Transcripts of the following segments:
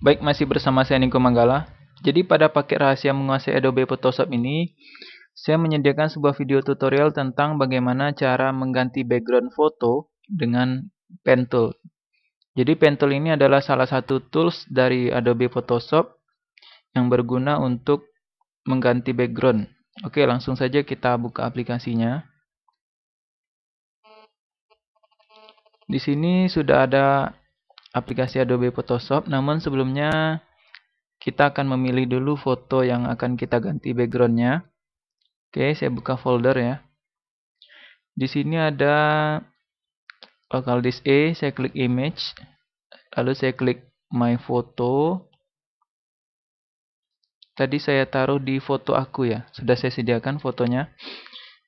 Baik, masih bersama saya Niko Manggala. Jadi pada paket rahasia menguasai Adobe Photoshop ini, saya menyediakan sebuah video tutorial tentang bagaimana cara mengganti background foto dengan Pen Tool. Jadi Pen Tool ini adalah salah satu tools dari Adobe Photoshop yang berguna untuk mengganti background. Oke, langsung saja kita buka aplikasinya. Di sini sudah ada aplikasi Adobe Photoshop. Namun sebelumnya kita akan memilih dulu foto yang akan kita ganti backgroundnya. Oke, saya buka folder ya. Di sini ada local eh, disk A, saya klik image, lalu saya klik my photo. Tadi saya taruh di foto aku ya, sudah saya sediakan fotonya.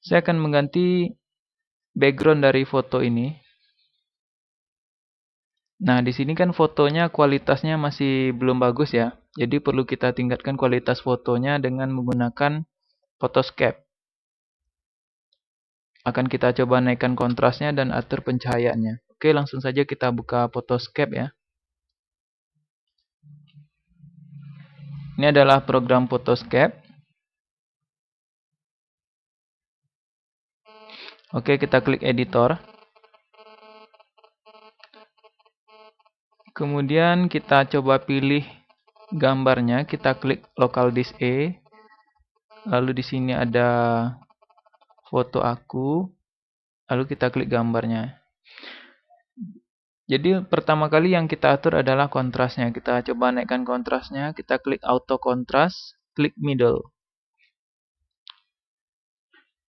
Saya akan mengganti background dari foto ini. Nah, di sini kan fotonya kualitasnya masih belum bagus ya. Jadi perlu kita tingkatkan kualitas fotonya dengan menggunakan Photoscape. Akan kita coba naikkan kontrasnya dan atur pencahayaannya. Oke, langsung saja kita buka Photoscape ya. Ini adalah program Photoscape. Oke, kita klik editor. Kemudian kita coba pilih gambarnya, kita klik local disk A. E. Lalu di sini ada foto aku. Lalu kita klik gambarnya. Jadi pertama kali yang kita atur adalah kontrasnya. Kita coba naikkan kontrasnya, kita klik auto kontras, klik middle.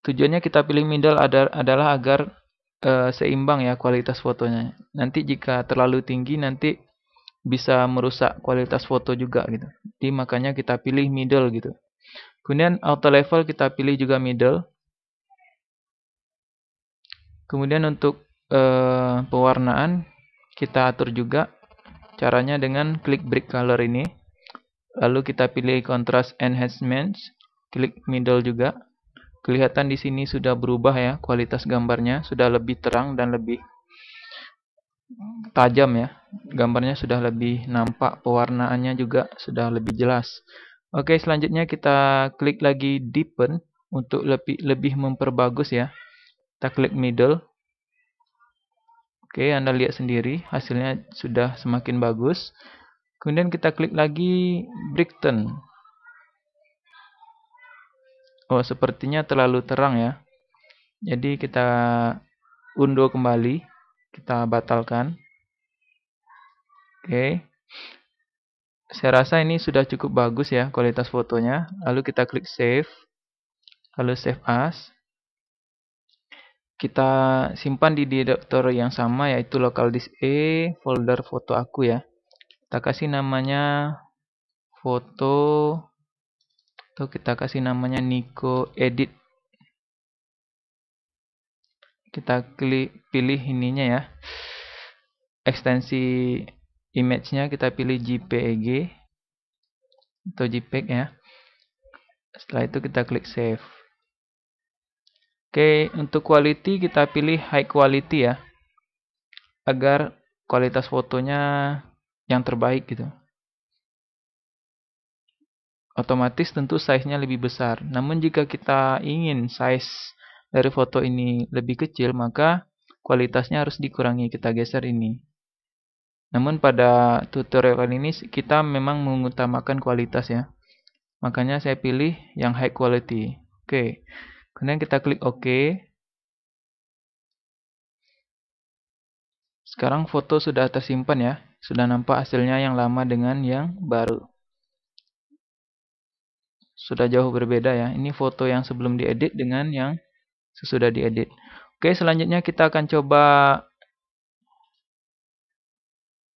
Tujuannya kita pilih middle adalah agar uh, seimbang ya kualitas fotonya. Nanti jika terlalu tinggi nanti bisa merusak kualitas foto juga gitu. Jadi makanya kita pilih middle gitu. Kemudian auto level kita pilih juga middle. Kemudian untuk uh, pewarnaan kita atur juga caranya dengan klik break color ini. Lalu kita pilih contrast enhancements, klik middle juga. Kelihatan di sini sudah berubah ya kualitas gambarnya, sudah lebih terang dan lebih tajam ya. Gambarnya sudah lebih nampak, pewarnaannya juga sudah lebih jelas. Oke, selanjutnya kita klik lagi deepen untuk lebih lebih memperbagus ya. Kita klik middle. Oke, Anda lihat sendiri hasilnya sudah semakin bagus. Kemudian kita klik lagi Brighton. Oh, sepertinya terlalu terang ya. Jadi kita undo kembali, kita batalkan. Oke. Saya rasa ini sudah cukup bagus ya kualitas fotonya. Lalu kita klik save. Lalu save as. Kita simpan di direktur yang sama yaitu local disk A, e, folder foto aku ya. Kita kasih namanya foto atau kita kasih namanya Nico Edit kita klik pilih ininya ya ekstensi image-nya kita pilih JPEG atau JPEG ya setelah itu kita klik save oke untuk quality kita pilih high quality ya agar kualitas fotonya yang terbaik gitu otomatis tentu size-nya lebih besar. Namun jika kita ingin size dari foto ini lebih kecil, maka kualitasnya harus dikurangi, kita geser ini. Namun pada tutorial kali ini kita memang mengutamakan kualitas ya. Makanya saya pilih yang high quality. Oke. Kemudian kita klik OK. Sekarang foto sudah tersimpan ya. Sudah nampak hasilnya yang lama dengan yang baru sudah jauh berbeda ya. Ini foto yang sebelum diedit dengan yang sesudah diedit. Oke, selanjutnya kita akan coba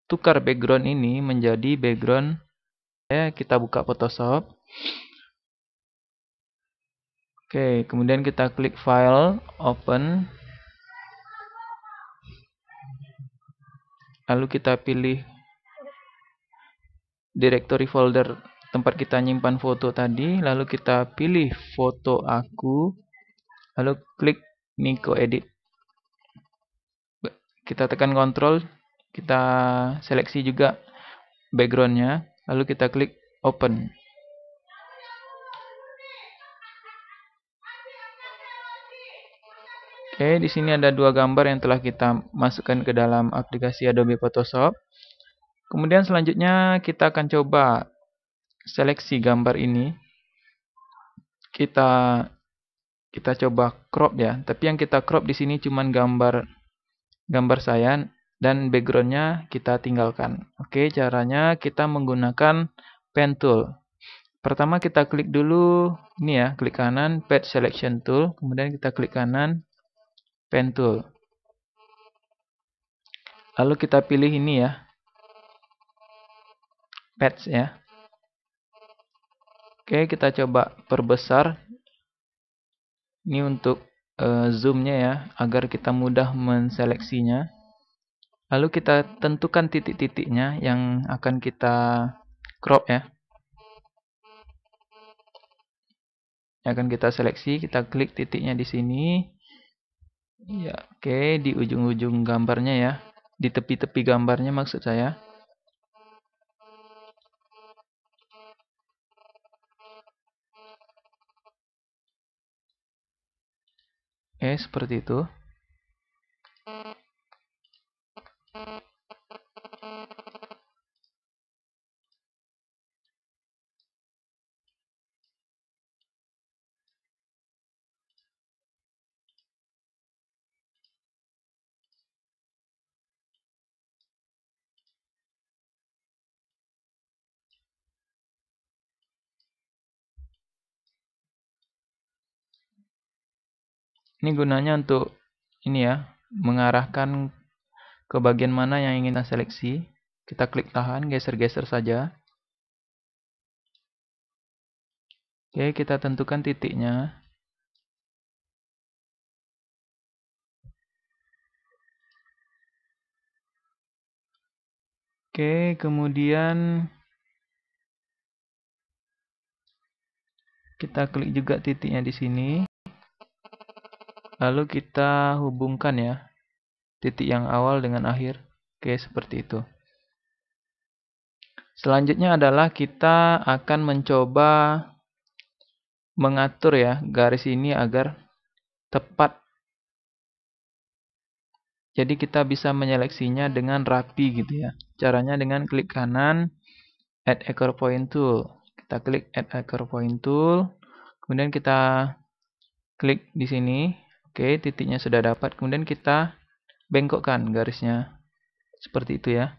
tukar background ini menjadi background ya, kita buka Photoshop. Oke, kemudian kita klik file, open. Lalu kita pilih directory folder tempat kita nyimpan foto tadi, lalu kita pilih foto aku, lalu klik Niko Edit. Kita tekan Ctrl, kita seleksi juga backgroundnya, lalu kita klik Open. Oke, di sini ada dua gambar yang telah kita masukkan ke dalam aplikasi Adobe Photoshop. Kemudian selanjutnya kita akan coba seleksi gambar ini kita kita coba crop ya. Tapi yang kita crop di sini cuma gambar gambar saya dan backgroundnya kita tinggalkan. Oke, caranya kita menggunakan pen tool. Pertama kita klik dulu ini ya, klik kanan pad selection tool, kemudian kita klik kanan pen tool. Lalu kita pilih ini ya. patch ya. Oke, kita coba perbesar. Ini untuk uh, zoomnya ya, agar kita mudah menseleksinya. Lalu kita tentukan titik-titiknya yang akan kita crop ya. Yang akan kita seleksi, kita klik titiknya di sini. Ya, oke, di ujung-ujung gambarnya ya. Di tepi-tepi gambarnya maksud saya. seperti itu Ini gunanya untuk ini ya, mengarahkan ke bagian mana yang ingin kita seleksi. Kita klik tahan, geser-geser saja. Oke, kita tentukan titiknya. Oke, kemudian kita klik juga titiknya di sini. Lalu kita hubungkan ya titik yang awal dengan akhir. Oke, seperti itu. Selanjutnya adalah kita akan mencoba mengatur ya garis ini agar tepat. Jadi kita bisa menyeleksinya dengan rapi gitu ya. Caranya dengan klik kanan add anchor point tool. Kita klik add anchor point tool. Kemudian kita klik di sini Oke, titiknya sudah dapat. Kemudian kita bengkokkan garisnya. Seperti itu ya.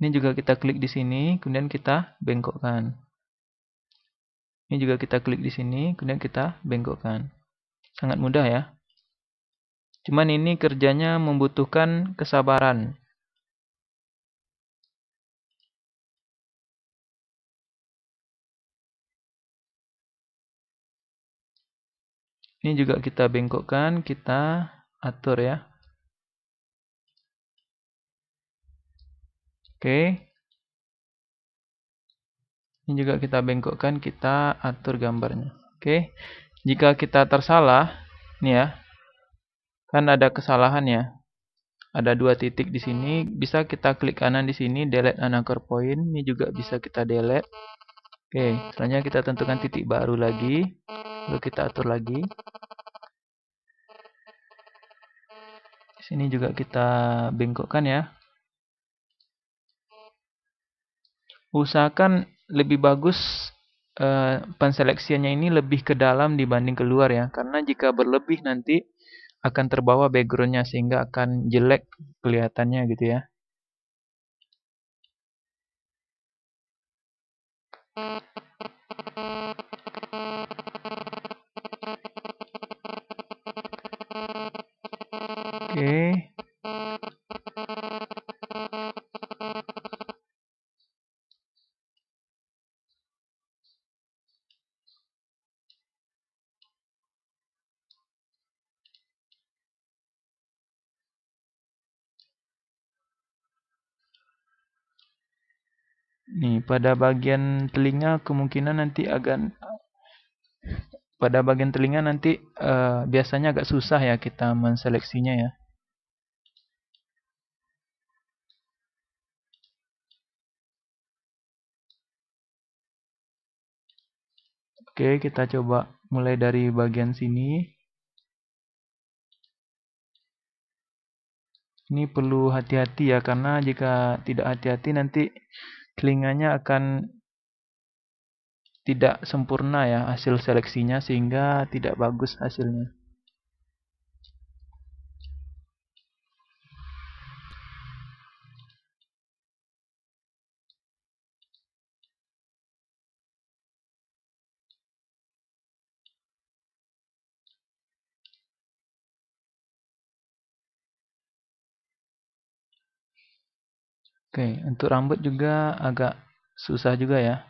Ini juga kita klik di sini, kemudian kita bengkokkan. Ini juga kita klik di sini, kemudian kita bengkokkan. Sangat mudah ya. Cuman ini kerjanya membutuhkan kesabaran. Ini juga kita bengkokkan, kita atur ya. Oke. Ini juga kita bengkokkan, kita atur gambarnya. Oke. Jika kita tersalah, ini ya. Kan ada kesalahan ya. Ada dua titik di sini, bisa kita klik kanan di sini delete anchor point, ini juga bisa kita delete. Oke, selanjutnya kita tentukan titik baru lagi lalu kita atur lagi di sini juga kita bengkokkan ya usahakan lebih bagus uh, penseleksiannya ini lebih ke dalam dibanding keluar ya karena jika berlebih nanti akan terbawa backgroundnya sehingga akan jelek kelihatannya gitu ya Nih, pada bagian telinga kemungkinan nanti agak pada bagian telinga nanti uh, biasanya agak susah ya kita menseleksinya ya. Oke, kita coba mulai dari bagian sini. Ini perlu hati-hati ya karena jika tidak hati-hati nanti telinganya akan tidak sempurna ya hasil seleksinya sehingga tidak bagus hasilnya. Oke, untuk rambut juga agak susah juga ya.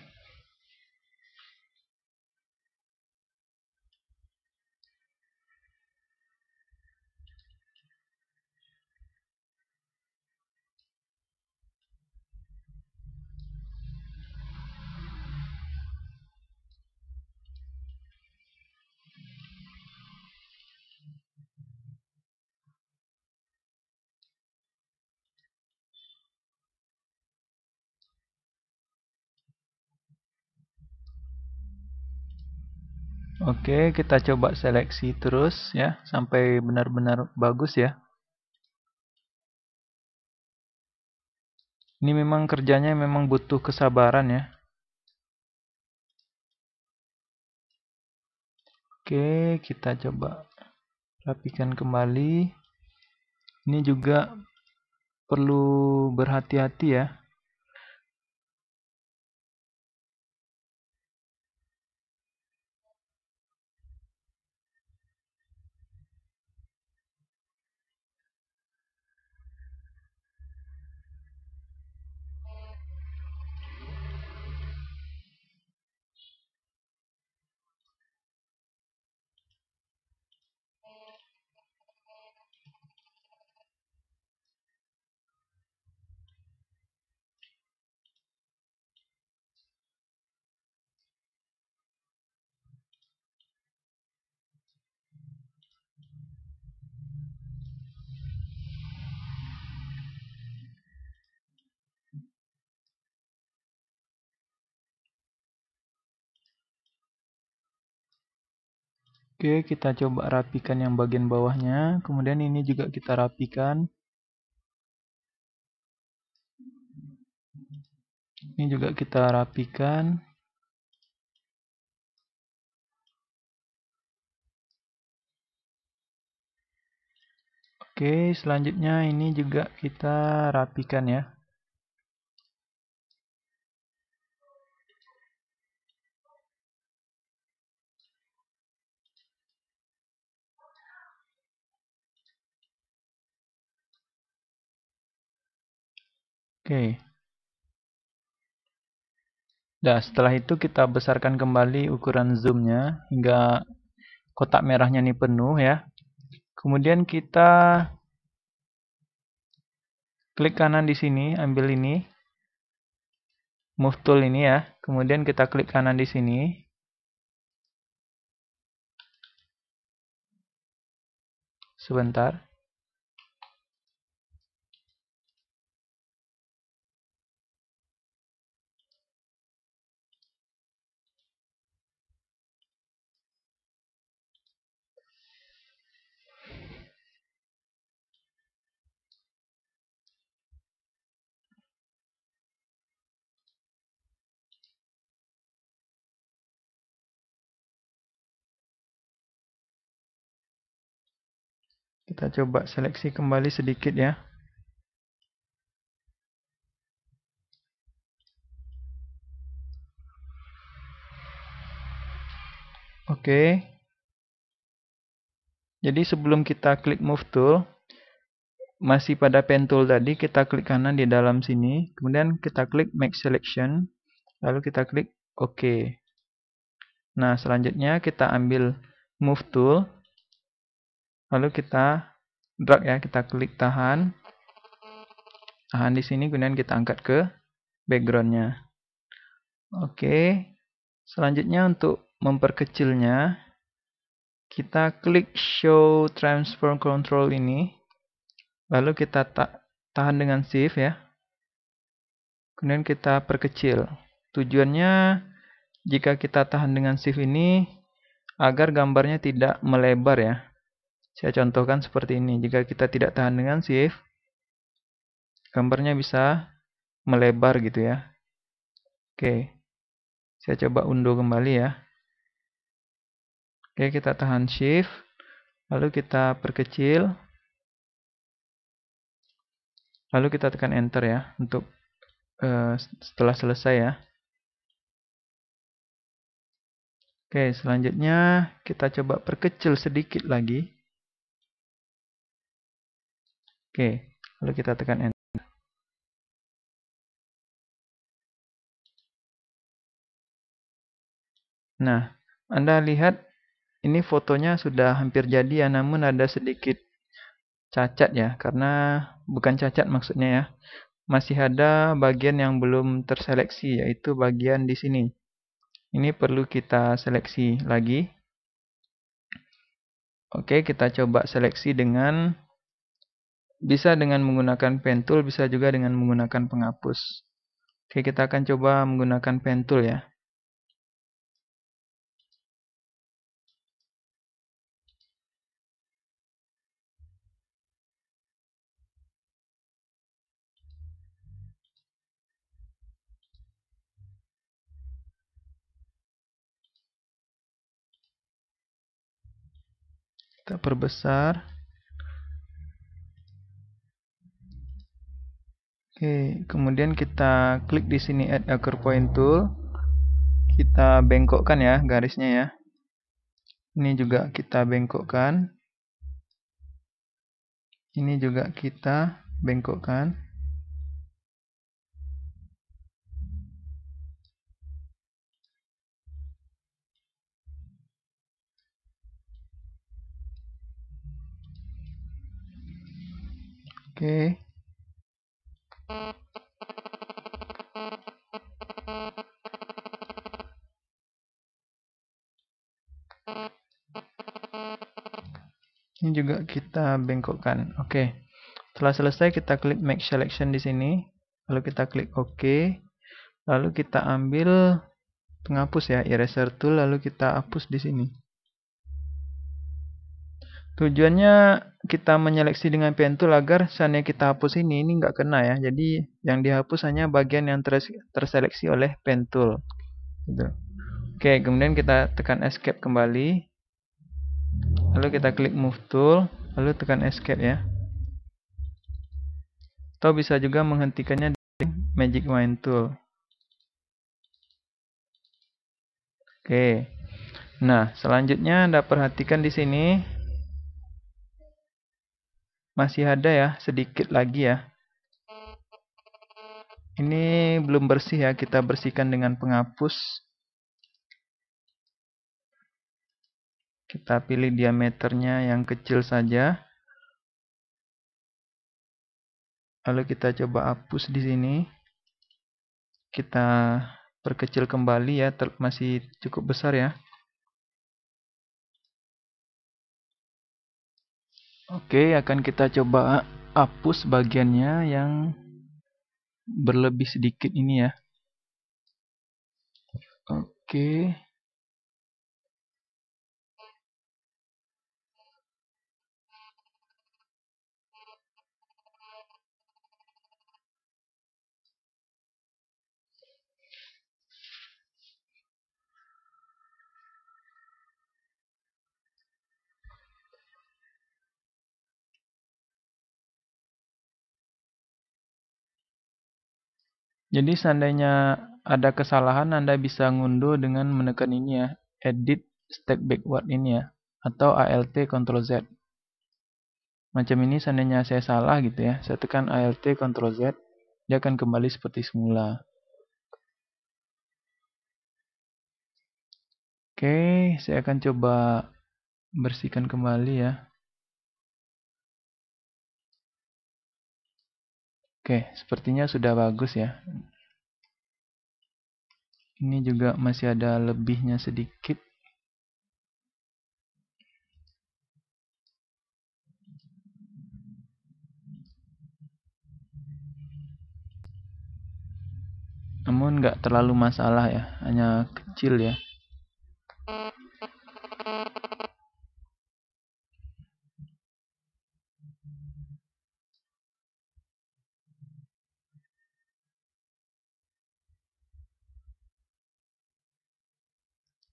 Oke, kita coba seleksi terus ya sampai benar-benar bagus ya. Ini memang kerjanya memang butuh kesabaran ya. Oke, kita coba rapikan kembali. Ini juga perlu berhati-hati ya Oke, kita coba rapikan yang bagian bawahnya. Kemudian ini juga kita rapikan. Ini juga kita rapikan. Oke, selanjutnya ini juga kita rapikan ya. Oke. Nah, setelah itu kita besarkan kembali ukuran zoomnya hingga kotak merahnya ini penuh ya. Kemudian kita klik kanan di sini, ambil ini, move tool ini ya. Kemudian kita klik kanan di sini. Sebentar. Kita coba seleksi kembali sedikit ya. Oke. Jadi sebelum kita klik move tool, masih pada pen tool tadi, kita klik kanan di dalam sini. Kemudian kita klik make selection. Lalu kita klik OK. Nah, selanjutnya kita ambil move tool. Lalu kita drag ya, kita klik tahan. Tahan di sini kemudian kita angkat ke backgroundnya. Oke. Selanjutnya untuk memperkecilnya, kita klik show transform control ini. Lalu kita ta tahan dengan shift ya. Kemudian kita perkecil. Tujuannya jika kita tahan dengan shift ini agar gambarnya tidak melebar ya. Saya contohkan seperti ini. Jika kita tidak tahan dengan shift, gambarnya bisa melebar gitu ya. Oke. Saya coba unduh kembali ya. Oke, kita tahan shift. Lalu kita perkecil. Lalu kita tekan enter ya untuk uh, setelah selesai ya. Oke, selanjutnya kita coba perkecil sedikit lagi. Oke, lalu kita tekan enter. Nah, Anda lihat ini fotonya sudah hampir jadi ya, namun ada sedikit cacat ya, karena bukan cacat maksudnya ya. Masih ada bagian yang belum terseleksi, yaitu bagian di sini. Ini perlu kita seleksi lagi. Oke, kita coba seleksi dengan bisa dengan menggunakan pen tool, bisa juga dengan menggunakan penghapus. Oke, kita akan coba menggunakan pen tool ya. Kita perbesar. Oke, kemudian kita klik di sini add anchor point tool. Kita bengkokkan ya garisnya ya. Ini juga kita bengkokkan. Ini juga kita bengkokkan. Oke. Okay. Ini juga kita bengkokkan. Oke. Okay. Setelah selesai kita klik make selection di sini, lalu kita klik OK. Lalu kita ambil penghapus ya, eraser tool lalu kita hapus di sini. Tujuannya kita menyeleksi dengan pen tool agar seandainya kita hapus ini, ini nggak kena ya. Jadi yang dihapus hanya bagian yang terseleksi oleh pen tool. Gitu. Oke, kemudian kita tekan escape kembali. Lalu kita klik move tool, lalu tekan escape ya. Atau bisa juga menghentikannya di magic wand tool. Oke. Nah, selanjutnya Anda perhatikan di sini masih ada ya, sedikit lagi ya. Ini belum bersih ya, kita bersihkan dengan penghapus. Kita pilih diameternya yang kecil saja. Lalu kita coba hapus di sini. Kita perkecil kembali ya, masih cukup besar ya. Oke, akan kita coba hapus bagiannya yang berlebih sedikit ini ya. Oke. Jadi seandainya ada kesalahan Anda bisa ngunduh dengan menekan ini ya, edit step backward ini ya, atau ALT Ctrl Z. Macam ini seandainya saya salah gitu ya, saya tekan ALT Ctrl Z, dia akan kembali seperti semula. Oke, saya akan coba bersihkan kembali ya. Oke, sepertinya sudah bagus ya. Ini juga masih ada lebihnya sedikit. Namun nggak terlalu masalah ya, hanya kecil ya.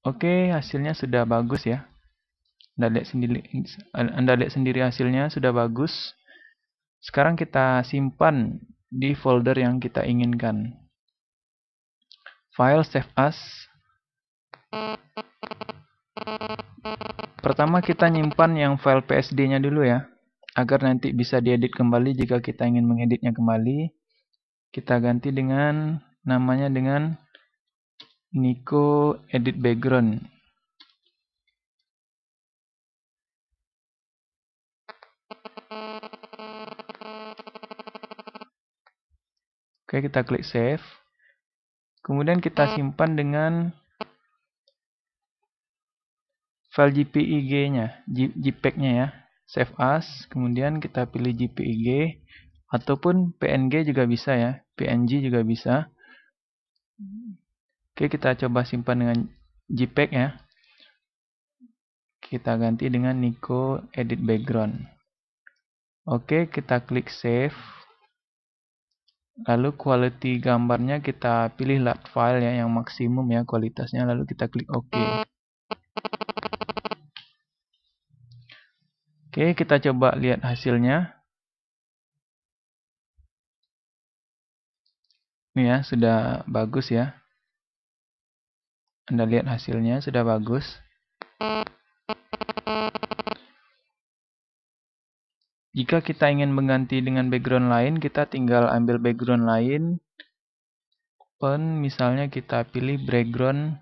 Oke, hasilnya sudah bagus ya. Anda lihat sendiri, Anda lihat sendiri hasilnya sudah bagus. Sekarang kita simpan di folder yang kita inginkan. File save as. Pertama kita nyimpan yang file PSD-nya dulu ya, agar nanti bisa diedit kembali jika kita ingin mengeditnya kembali. Kita ganti dengan namanya dengan Niko edit background. Oke, kita klik save. Kemudian kita simpan dengan file JPEG-nya, JPEG-nya ya. Save as, kemudian kita pilih JPEG ataupun PNG juga bisa ya. PNG juga bisa. Oke, kita coba simpan dengan JPEG ya. Kita ganti dengan Nico Edit Background. Oke, kita klik Save. Lalu quality gambarnya kita pilih lat file ya yang maksimum ya kualitasnya lalu kita klik OK. Oke, kita coba lihat hasilnya. Ini ya, sudah bagus ya. Anda lihat hasilnya sudah bagus. Jika kita ingin mengganti dengan background lain, kita tinggal ambil background lain. Open, misalnya kita pilih background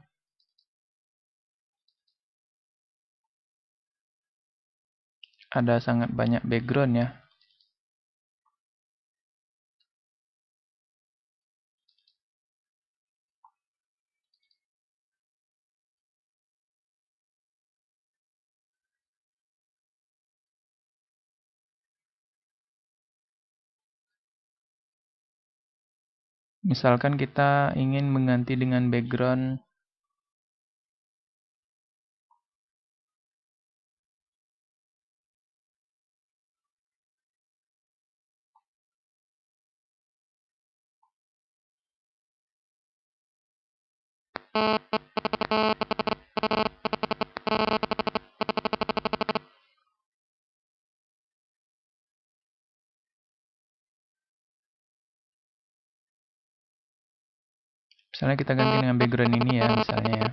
ada sangat banyak background ya misalkan kita ingin mengganti dengan background Misalnya kita ganti dengan background ini ya, misalnya ya.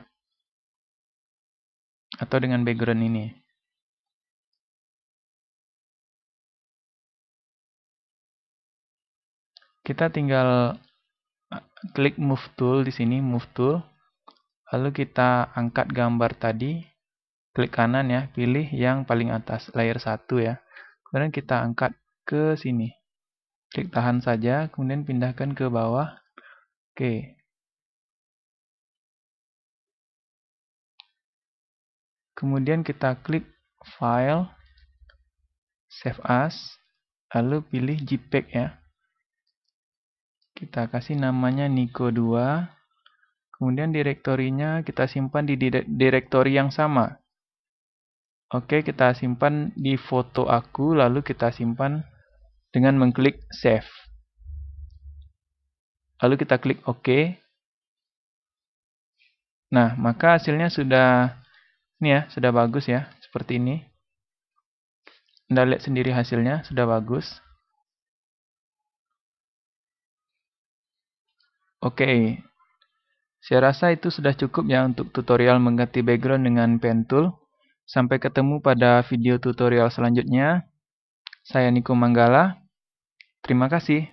Atau dengan background ini. Kita tinggal eh, klik move tool di sini, move tool. Lalu kita angkat gambar tadi, klik kanan ya, pilih yang paling atas, layer 1 ya. Kemudian kita angkat ke sini. Klik tahan saja, kemudian pindahkan ke bawah. Oke, Kemudian kita klik File, Save As, lalu pilih JPEG ya. Kita kasih namanya niko 2. Kemudian direktorinya kita simpan di direktori yang sama. Oke, kita simpan di foto aku, lalu kita simpan dengan mengklik Save. Lalu kita klik OK. Nah, maka hasilnya sudah ini ya, sudah bagus ya, seperti ini. Anda lihat sendiri hasilnya, sudah bagus. Oke, okay. saya rasa itu sudah cukup ya untuk tutorial mengganti background dengan pen tool. Sampai ketemu pada video tutorial selanjutnya. Saya Niko Manggala. Terima kasih.